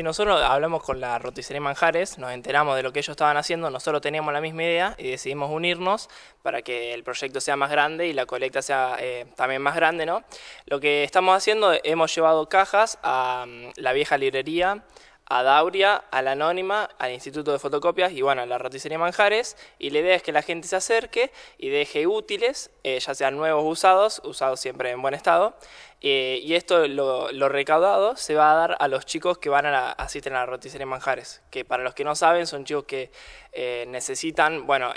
Nosotros hablamos con la roticería Manjares, nos enteramos de lo que ellos estaban haciendo, nosotros teníamos la misma idea y decidimos unirnos para que el proyecto sea más grande y la colecta sea eh, también más grande, ¿no? Lo que estamos haciendo, hemos llevado cajas a mm, la vieja librería, a Dauria, a la Anónima, al Instituto de Fotocopias y bueno, a la roticería Manjares. Y la idea es que la gente se acerque y deje útiles, eh, ya sean nuevos usados, usados siempre en buen estado. Eh, y esto, lo, recaudado, se va a dar a los chicos que van a asistir a la roticería Manjares, que para los que no saben son chicos que eh, necesitan, bueno,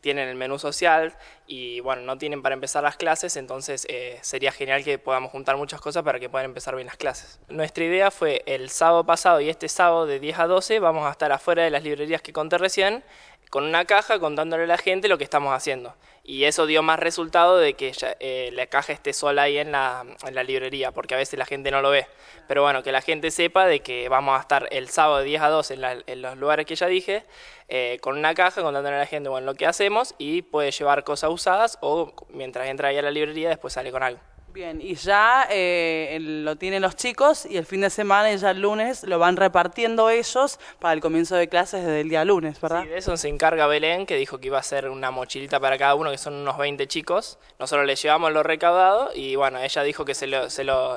tienen el menú social y bueno, no tienen para empezar las clases, entonces sería genial que podamos juntar muchas cosas para que puedan empezar bien las clases. Nuestra idea fue el sábado pasado y este este sábado de 10 a 12 vamos a estar afuera de las librerías que conté recién con una caja contándole a la gente lo que estamos haciendo. Y eso dio más resultado de que eh, la caja esté sola ahí en la, librería, porque a veces la gente no lo ve. Pero bueno, que la gente sepa de que vamos a estar el sábado de 10 a 12 en, los lugares que ya dije, eh, con una caja contándole a la gente bueno, lo que hacemos y puede llevar cosas usadas o mientras entra ahí a la librería después sale con algo. Bien, y ya eh, lo tienen los chicos y el fin de semana y ya el lunes lo van repartiendo ellos para el comienzo de clases desde el día lunes, ¿verdad? Sí, de eso se encarga Belén, que dijo que iba a ser una mochilita para cada uno, que son unos 20 chicos. Nosotros les llevamos lo recaudado y bueno, ella dijo que se lo,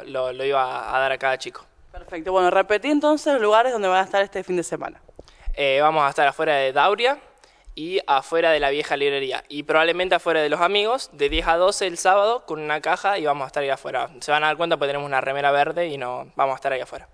iba a dar a cada chico. Perfecto, bueno, repetí entonces los lugares donde van a estar este fin de semana. Eh, vamos a estar afuera de Dauria, y afuera de la vieja librería. Y probablemente afuera de los amigos, de 10 a 12 el sábado, con una caja y vamos a estar ahí afuera. Se van a dar cuenta porque tenemos una remera verde y no vamos a estar ahí afuera.